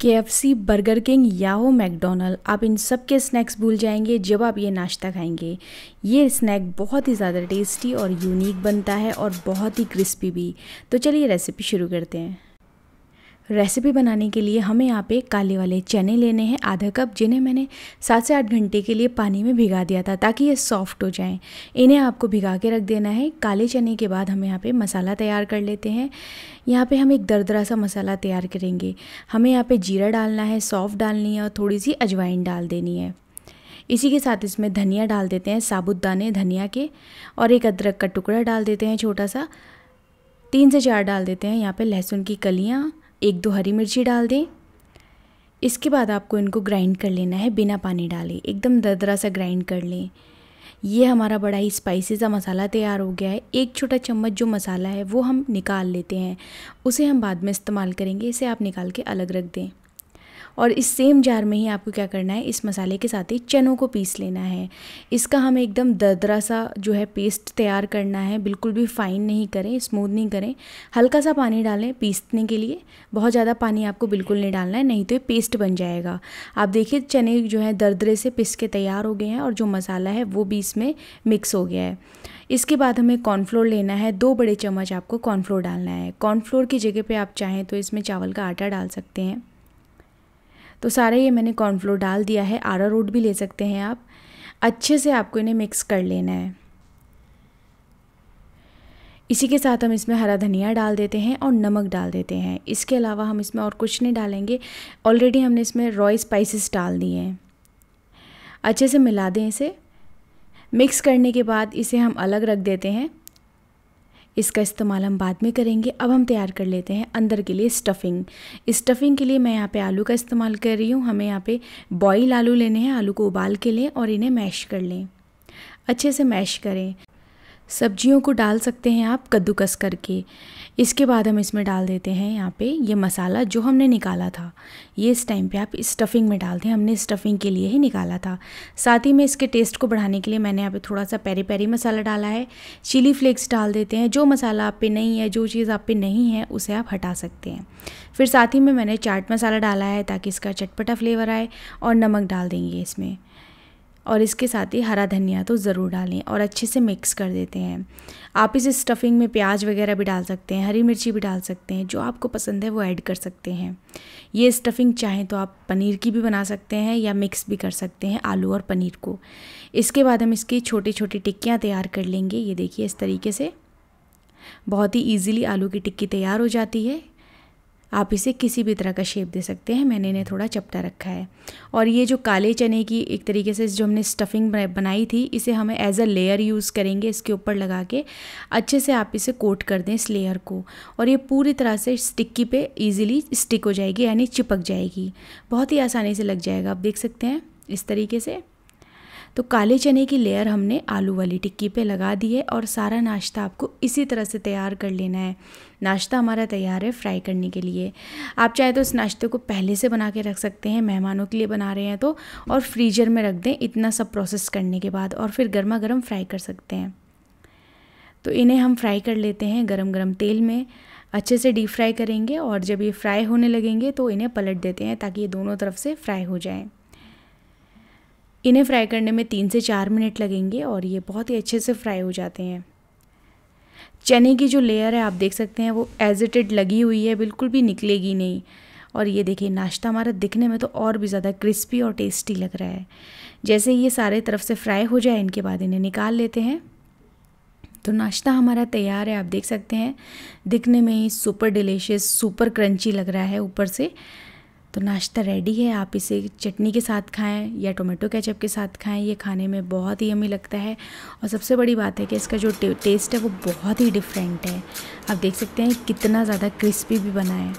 के F C burger king Yahoo McDonnell आप इन सब के स्नैक्स भूल जाएंगे जब आप ये नाश्ता खाएंगे ये स्नैक बहुत ही ज़्यादा टेस्टी और यूनिक बनता है और बहुत ही क्रिस्पी भी तो चलिए रेसिपी शुरू करते हैं रेसिपी बनाने के लिए हमें यहाँ पे काले वाले चने लेने हैं आधा कप जिन्हें मैंने सात से आठ घंटे के लिए पानी में भिगा दिया था ताकि ये सॉफ्ट हो जाएं इन्हें आपको भिगा के रख देना है काले चने के बाद हम यहाँ पे मसाला तैयार कर लेते हैं यहाँ पे हम एक दरदरा सा मसाला तैयार करेंगे हमें यहाँ पर जीरा डालना है सॉफ्ट डालनी है और थोड़ी सी अजवाइन डाल देनी है इसी के साथ इसमें धनिया डाल देते हैं साबुत दाने धनिया के और एक अदरक का टुकड़ा डाल देते हैं छोटा सा तीन से चार डाल देते हैं यहाँ पे लहसुन की कलियाँ एक दो हरी मिर्ची डाल दें इसके बाद आपको इनको ग्राइंड कर लेना है बिना पानी डाले एकदम दरदरा सा ग्राइंड कर लें ये हमारा बड़ा ही स्पाइसी सा मसाला तैयार हो गया है एक छोटा चम्मच जो मसाला है वो हम निकाल लेते हैं उसे हम बाद में इस्तेमाल करेंगे इसे आप निकाल के अलग रख दें और इस सेम जार में ही आपको क्या करना है इस मसाले के साथ ही चनों को पीस लेना है इसका हमें एकदम दरदरा सा जो है पेस्ट तैयार करना है बिल्कुल भी फाइन नहीं करें स्मूथ नहीं करें हल्का सा पानी डालें पीसने के लिए बहुत ज़्यादा पानी आपको बिल्कुल नहीं डालना है नहीं तो ये पेस्ट बन जाएगा आप देखिए चने जो है दरदरे से पिस के तैयार हो गए हैं और जो मसाला है वो भी इसमें मिक्स हो गया है इसके बाद हमें कॉर्नफ्लोर लेना है दो बड़े चम्मच आपको कॉर्नफ्लोर डालना है कॉर्नफ्लोर की जगह पे आप चाहें तो इसमें चावल का आटा डाल सकते हैं तो सारा ये मैंने कॉर्नफ्लोर डाल दिया है आरा रोट भी ले सकते हैं आप अच्छे से आपको इन्हें मिक्स कर लेना है इसी के साथ हम इसमें हरा धनिया डाल देते हैं और नमक डाल देते हैं इसके अलावा हम इसमें और कुछ नहीं डालेंगे ऑलरेडी हमने इसमें रॉय स्पाइसेस डाल दिए हैं अच्छे से मिला दें इसे मिक्स करने के बाद इसे हम अलग रख देते हैं इसका इस्तेमाल हम बाद में करेंगे अब हम तैयार कर लेते हैं अंदर के लिए स्टफ़िंग स्टफ़िंग के लिए मैं यहाँ पे आलू का इस्तेमाल कर रही हूँ हमें यहाँ पे बॉईल आलू लेने हैं आलू को उबाल के लें और इन्हें मैश कर लें अच्छे से मैश करें सब्जियों को डाल सकते हैं आप कद्दूकस करके इसके बाद हम इसमें डाल देते हैं यहाँ पे ये मसाला जो हमने निकाला था ये इस टाइम पे आप स्टफिंग में डालते हैं हमने स्टफिंग के लिए ही निकाला था साथ ही में इसके टेस्ट को बढ़ाने के लिए मैंने यहाँ पे थोड़ा सा पेरी पेरी मसाला डाला है चिली फ्लेक्स डाल देते हैं जो मसाला आप पे नहीं है जो चीज़ आप पे नहीं है उसे आप हटा सकते हैं फिर साथ ही में मैंने चाट मसाला डाला है ताकि इसका चटपटा फ्लेवर आए और नमक डाल देंगे इसमें और इसके साथ ही हरा धनिया तो ज़रूर डालें और अच्छे से मिक्स कर देते हैं आप इस स्टफिंग में प्याज वगैरह भी डाल सकते हैं हरी मिर्ची भी डाल सकते हैं जो आपको पसंद है वो ऐड कर सकते हैं ये स्टफिंग चाहें तो आप पनीर की भी बना सकते हैं या मिक्स भी कर सकते हैं आलू और पनीर को इसके बाद हम इसकी छोटी छोटी टिक्कियाँ तैयार कर लेंगे ये देखिए इस तरीके से बहुत ही ईजिली आलू की टिक्की तैयार हो जाती है आप इसे किसी भी तरह का शेप दे सकते हैं मैंने इन्हें थोड़ा चपटा रखा है और ये जो काले चने की एक तरीके से जो हमने स्टफिंग बनाई थी इसे हमें एज अ लेयर यूज़ करेंगे इसके ऊपर लगा के अच्छे से आप इसे कोट कर दें इस लेयर को और ये पूरी तरह से स्टिक्की पे ईजिली स्टिक हो जाएगी यानी चिपक जाएगी बहुत ही आसानी से लग जाएगा आप देख सकते हैं इस तरीके से तो काले चने की लेयर हमने आलू वाली टिक्की पे लगा दी है और सारा नाश्ता आपको इसी तरह से तैयार कर लेना है नाश्ता हमारा तैयार है फ्राई करने के लिए आप चाहे तो इस नाश्ते को पहले से बना के रख सकते हैं मेहमानों के लिए बना रहे हैं तो और फ्रीजर में रख दें इतना सब प्रोसेस करने के बाद और फिर गर्मा गर्म फ्राई कर सकते हैं तो इन्हें हम फ्राई कर लेते हैं गरम गरम तेल में अच्छे से डीप फ्राई करेंगे और जब ये फ्राई होने लगेंगे तो इन्हें पलट देते हैं ताकि ये दोनों तरफ से फ्राई हो जाएँ इन्हें फ्राई करने में तीन से चार मिनट लगेंगे और ये बहुत ही अच्छे से फ्राई हो जाते हैं चने की जो लेयर है आप देख सकते हैं वो एजिटेड लगी हुई है बिल्कुल भी निकलेगी नहीं और ये देखिए नाश्ता हमारा दिखने में तो और भी ज़्यादा क्रिस्पी और टेस्टी लग रहा है जैसे ये सारे तरफ से फ्राई हो जाए इनके बाद इन्हें निकाल लेते हैं तो नाश्ता हमारा तैयार है आप देख सकते हैं दिखने में ही सुपर डिलीशियस सुपर क्रंची लग रहा है ऊपर से तो नाश्ता रेडी है आप इसे चटनी के साथ खाएं या टोमेटो केचप के साथ खाएं ये खाने में बहुत ही अमी लगता है और सबसे बड़ी बात है कि इसका जो टे, टेस्ट है वो बहुत ही डिफरेंट है आप देख सकते हैं कितना ज़्यादा क्रिस्पी भी बना है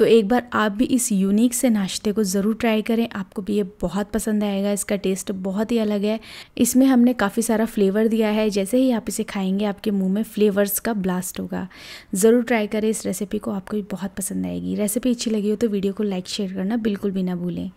तो एक बार आप भी इस यूनिक से नाश्ते को ज़रूर ट्राई करें आपको भी ये बहुत पसंद आएगा इसका टेस्ट बहुत ही अलग है इसमें हमने काफ़ी सारा फ्लेवर दिया है जैसे ही आप इसे खाएंगे आपके मुंह में फ्लेवर्स का ब्लास्ट होगा ज़रूर ट्राई करें इस रेसिपी को आपको भी बहुत पसंद आएगी रेसिपी अच्छी लगी हो तो वीडियो को लाइक शेयर करना बिल्कुल भी ना भूलें